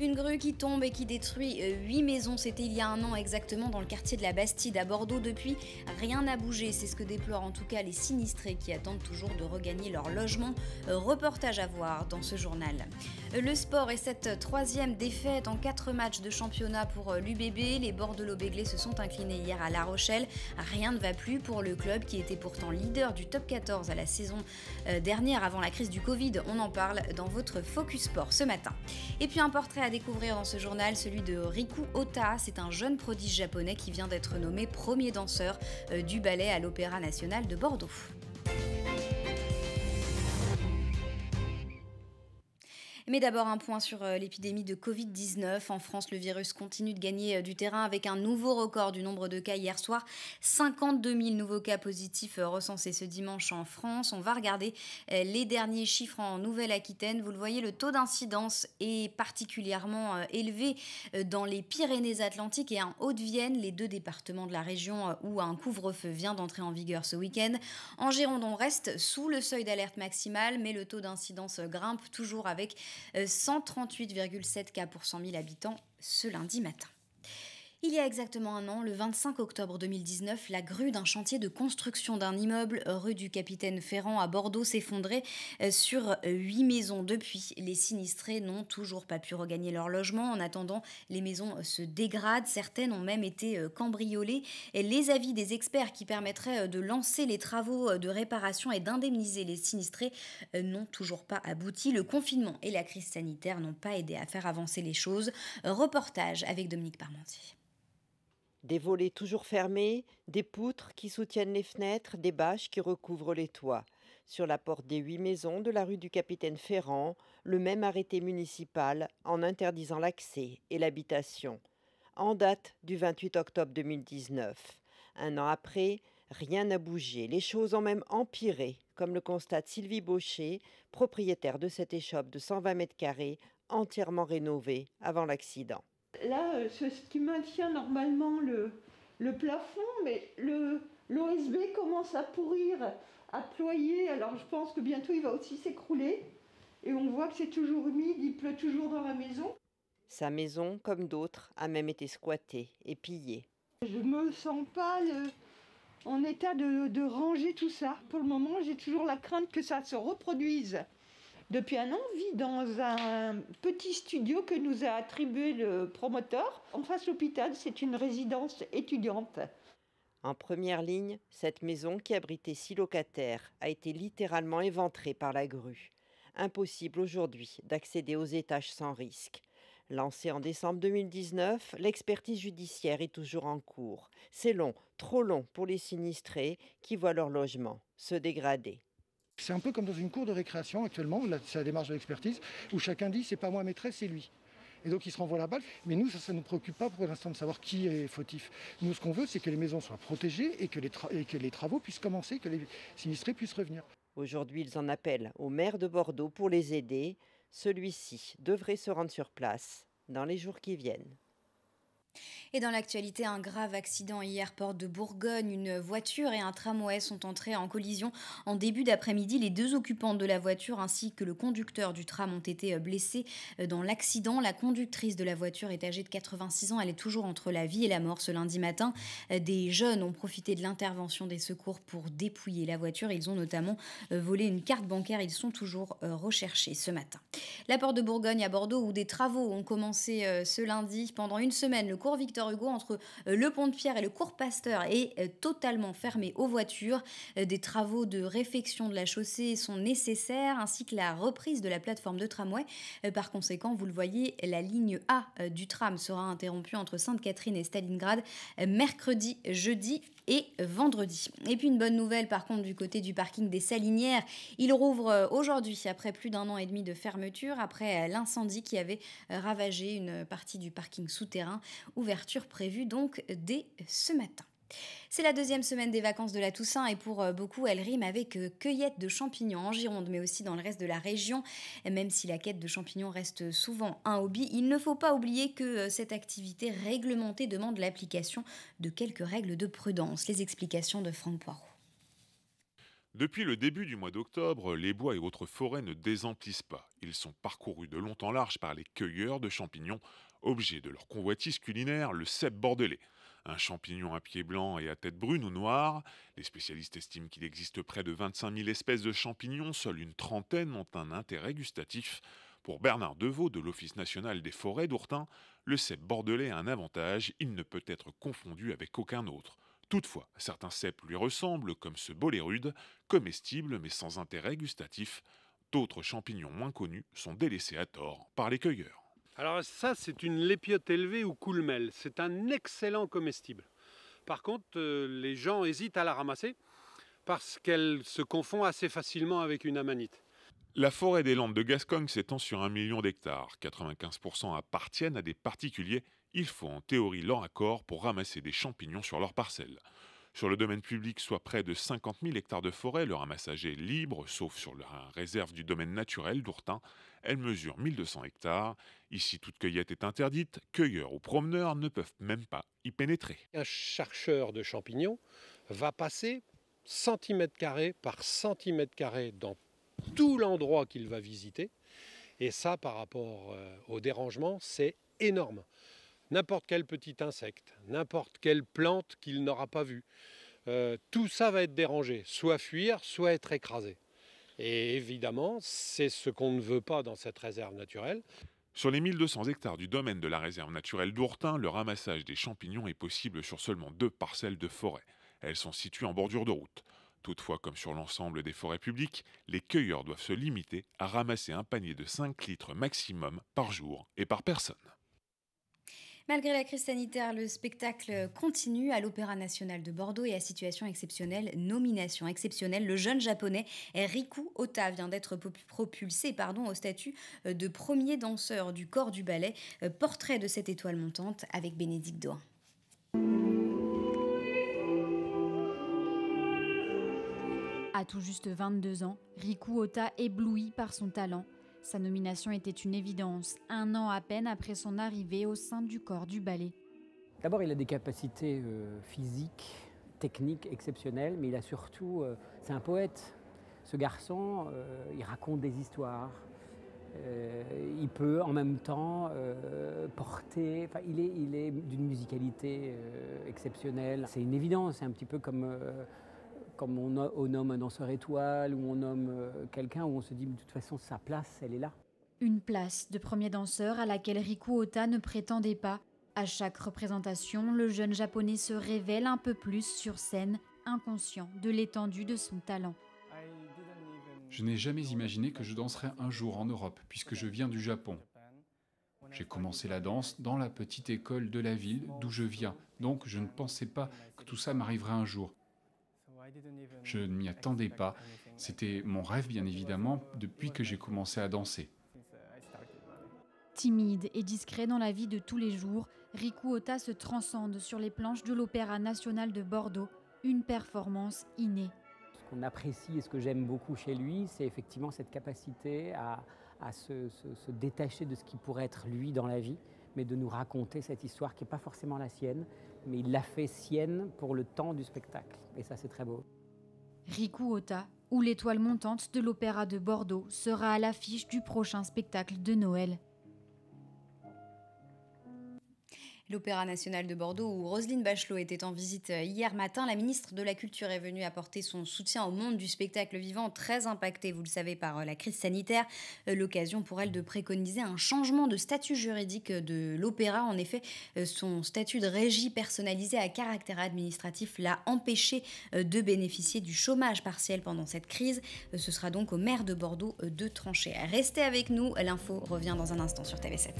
Une grue qui tombe et qui détruit 8 euh, maisons, c'était il y a un an exactement dans le quartier de la Bastide à Bordeaux. Depuis, rien n'a bougé, c'est ce que déplorent en tout cas les sinistrés qui attendent toujours de regagner leur logement. Euh, reportage à voir dans ce journal. Euh, le sport et cette troisième défaite en 4 matchs de championnat pour l'UBB. Les Bordeaux-Béglés se sont inclinés hier à La Rochelle. Rien ne va plus pour le club qui était pourtant leader du top 14 à la saison dernière avant la crise du Covid. On en parle dans votre Focus Sport ce matin. Et puis un portrait découvrir dans ce journal, celui de Riku Ota. C'est un jeune prodige japonais qui vient d'être nommé premier danseur euh, du ballet à l'Opéra national de Bordeaux. Mais d'abord un point sur euh, l'épidémie de Covid-19. En France, le virus continue de gagner euh, du terrain avec un nouveau record du nombre de cas hier soir. 52 000 nouveaux cas positifs euh, recensés ce dimanche en France. On va regarder les derniers chiffres en Nouvelle-Aquitaine. Vous le voyez, le taux d'incidence est particulièrement élevé dans les Pyrénées-Atlantiques et en Haute-Vienne, les deux départements de la région où un couvre-feu vient d'entrer en vigueur ce week-end. En Gironde, on reste sous le seuil d'alerte maximale, mais le taux d'incidence grimpe toujours avec 138,7 euh, cas pour 100 000 habitants ce lundi matin. Il y a exactement un an, le 25 octobre 2019, la grue d'un chantier de construction d'un immeuble rue du Capitaine Ferrand à Bordeaux s'effondrait euh, sur huit maisons. Depuis, les sinistrés n'ont toujours pas pu regagner leur logement. En attendant, les maisons euh, se dégradent, certaines ont même été euh, cambriolées. Et les avis des experts qui permettraient de lancer les travaux de réparation et d'indemniser les sinistrés n'ont toujours pas abouti. Le confinement et la crise sanitaire n'ont pas aidé à faire avancer les choses. Reportage avec Dominique Parmentier. Des volets toujours fermés, des poutres qui soutiennent les fenêtres, des bâches qui recouvrent les toits. Sur la porte des huit maisons de la rue du Capitaine Ferrand, le même arrêté municipal en interdisant l'accès et l'habitation. En date du 28 octobre 2019. Un an après, rien n'a bougé. Les choses ont même empiré, comme le constate Sylvie Baucher, propriétaire de cette échoppe de 120 mètres carrés, entièrement rénovée avant l'accident là, euh, ce, ce qui maintient normalement le, le plafond, mais l'OSB commence à pourrir, à ployer. Alors je pense que bientôt il va aussi s'écrouler. Et on voit que c'est toujours humide, il pleut toujours dans la maison. Sa maison, comme d'autres, a même été squattée et pillée. Je me sens pas euh, en état de, de ranger tout ça. Pour le moment, j'ai toujours la crainte que ça se reproduise depuis un an, vit dans un petit studio que nous a attribué le promoteur. En face l'hôpital, c'est une résidence étudiante. En première ligne, cette maison qui abritait six locataires a été littéralement éventrée par la grue. Impossible aujourd'hui d'accéder aux étages sans risque. Lancée en décembre 2019, l'expertise judiciaire est toujours en cours. C'est long, trop long pour les sinistrés qui voient leur logement se dégrader. C'est un peu comme dans une cour de récréation actuellement, c'est la démarche de l'expertise, où chacun dit c'est pas moi maîtresse, c'est lui. Et donc il se renvoie la balle. Mais nous, ça ne nous préoccupe pas pour l'instant de savoir qui est fautif. Nous, ce qu'on veut, c'est que les maisons soient protégées et que les, que les travaux puissent commencer, que les sinistrés puissent revenir. Aujourd'hui, ils en appellent au maire de Bordeaux pour les aider. Celui-ci devrait se rendre sur place dans les jours qui viennent. Et dans l'actualité, un grave accident hier Porte de Bourgogne. Une voiture et un tramway sont entrés en collision en début d'après-midi. Les deux occupants de la voiture ainsi que le conducteur du tram ont été euh, blessés euh, dans l'accident. La conductrice de la voiture est âgée de 86 ans. Elle est toujours entre la vie et la mort ce lundi matin. Euh, des jeunes ont profité de l'intervention des secours pour dépouiller la voiture. Ils ont notamment volé une carte bancaire. Ils sont toujours recherchés ce matin. La porte de Bourgogne à Bordeaux où des travaux ont commencé ce lundi. Pendant une semaine, le Victor Hugo entre euh, le pont de Pierre et le cours Pasteur est euh, totalement fermé aux voitures. Euh, des travaux de réfection de la chaussée sont nécessaires ainsi que la reprise de la plateforme de tramway. Par conséquent, vous le voyez, la ligne A du tram sera interrompue entre Sainte-Catherine et Stalingrad mercredi, jeudi et vendredi. Et puis une bonne nouvelle par contre du côté du parking des Salinières, il rouvre euh, aujourd'hui après plus d'un an et demi de fermeture, après euh, l'incendie qui avait euh, ravagé une partie du parking souterrain. Ouverture prévue donc dès ce matin. C'est la deuxième semaine des vacances de la Toussaint et pour euh, beaucoup, elle rime avec euh, cueillette de champignons en Gironde, mais aussi dans le reste de la région. Même si la quête de champignons reste souvent un hobby, il ne faut pas oublier que euh, cette activité réglementée demande l'application de quelques règles de prudence. Les explications de Franck Poirot. Depuis le début du mois d'octobre, les bois et autres forêts ne désemplissent pas. Ils sont parcourus de long en large par les cueilleurs de champignons, objet de leur convoitise culinaire, le cèpe bordelais un champignon à pied blanc et à tête brune ou noire. Les spécialistes estiment qu'il existe près de 25 000 espèces de champignons, seules une trentaine ont un intérêt gustatif. Pour Bernard Deveau de l'Office national des forêts d'Ourtin, le cèpe bordelais a un avantage, il ne peut être confondu avec aucun autre. Toutefois, certains cèpes lui ressemblent, comme ce bolet rude, comestible mais sans intérêt gustatif. D'autres champignons moins connus sont délaissés à tort par les cueilleurs. Alors ça, c'est une lépiote élevée ou coulmelle. C'est un excellent comestible. Par contre, euh, les gens hésitent à la ramasser parce qu'elle se confond assez facilement avec une amanite. La forêt des Landes de Gascogne s'étend sur un million d'hectares. 95% appartiennent à des particuliers. Il faut en théorie leur accord pour ramasser des champignons sur leurs parcelles. Sur le domaine public, soit près de 50 000 hectares de forêt, le ramassage est libre, sauf sur la réserve du domaine naturel d'Ourtin. Elle mesure 1200 hectares. Ici, toute cueillette est interdite. Cueilleurs ou promeneurs ne peuvent même pas y pénétrer. Un chercheur de champignons va passer centimètre carré par centimètre carré dans tout l'endroit qu'il va visiter. Et ça, par rapport euh, au dérangement, c'est énorme n'importe quel petit insecte, n'importe quelle plante qu'il n'aura pas vue. Euh, tout ça va être dérangé, soit fuir, soit être écrasé. Et évidemment, c'est ce qu'on ne veut pas dans cette réserve naturelle. Sur les 1200 hectares du domaine de la réserve naturelle d'Ourtin, le ramassage des champignons est possible sur seulement deux parcelles de forêt. Elles sont situées en bordure de route. Toutefois, comme sur l'ensemble des forêts publiques, les cueilleurs doivent se limiter à ramasser un panier de 5 litres maximum par jour et par personne. Malgré la crise sanitaire, le spectacle continue à l'Opéra national de Bordeaux et à situation exceptionnelle, nomination exceptionnelle. Le jeune japonais Riku Ota vient d'être propulsé pardon, au statut euh, de premier danseur du corps du ballet. Euh, portrait de cette étoile montante avec Bénédicte Doin. À tout juste 22 ans, Riku Ota ébloui par son talent sa nomination était une évidence, un an à peine après son arrivée au sein du corps du ballet. D'abord, il a des capacités euh, physiques, techniques exceptionnelles, mais il a surtout. Euh, c'est un poète. Ce garçon, euh, il raconte des histoires. il peut en même temps porter. Enfin, il est, il est d'une musicalité exceptionnelle. C'est une évidence, c'est un petit peu comme comme on, nomme un danseur étoile ou on nomme euh, quelqu'un où on se dit de toute façon sa place, elle est là. Une place de premier danseur à laquelle Riku Ota ne prétendait pas. À chaque représentation, le jeune japonais se révèle un peu plus sur scène, inconscient de l'étendue de son talent. Je n'ai jamais imaginé que je danserais un jour en Europe, puisque je viens du Japon. J'ai commencé la danse dans la petite école de la ville d'où je viens, donc je ne pensais pas que tout ça m'arriverait un jour. Je ne m'y attendais pas. C'était mon rêve, bien évidemment, depuis que j'ai commencé à danser. Timide et discret dans la vie de tous les jours, Riku Ota se transcende sur les planches de l'Opéra national de Bordeaux, une performance innée. Ce qu'on apprécie et ce que j'aime beaucoup chez lui, c'est effectivement cette capacité à, se, détacher de ce qui pourrait être lui dans la vie mais de nous raconter cette histoire qui n'est pas forcément la sienne, mais il l'a fait sienne pour le temps du spectacle. Et ça, c'est très beau. Riku Ota, ou l'étoile montante de l'Opéra de Bordeaux, sera à l'affiche du prochain spectacle de Noël. l'Opéra national de Bordeaux où Roselyne Bachelot était en visite euh, hier matin, la ministre de la Culture est venue apporter son soutien au monde du spectacle vivant très impacté, vous le savez, par euh, la crise sanitaire. Euh, l'occasion pour elle de préconiser un changement de statut juridique de l'opéra. En effet, son statut de régie personnalisée à caractère administratif l'a empêché de bénéficier du chômage partiel pendant cette crise. Ce sera donc au maire de Bordeaux de trancher. Restez avec nous, l'info revient dans un instant sur TV7.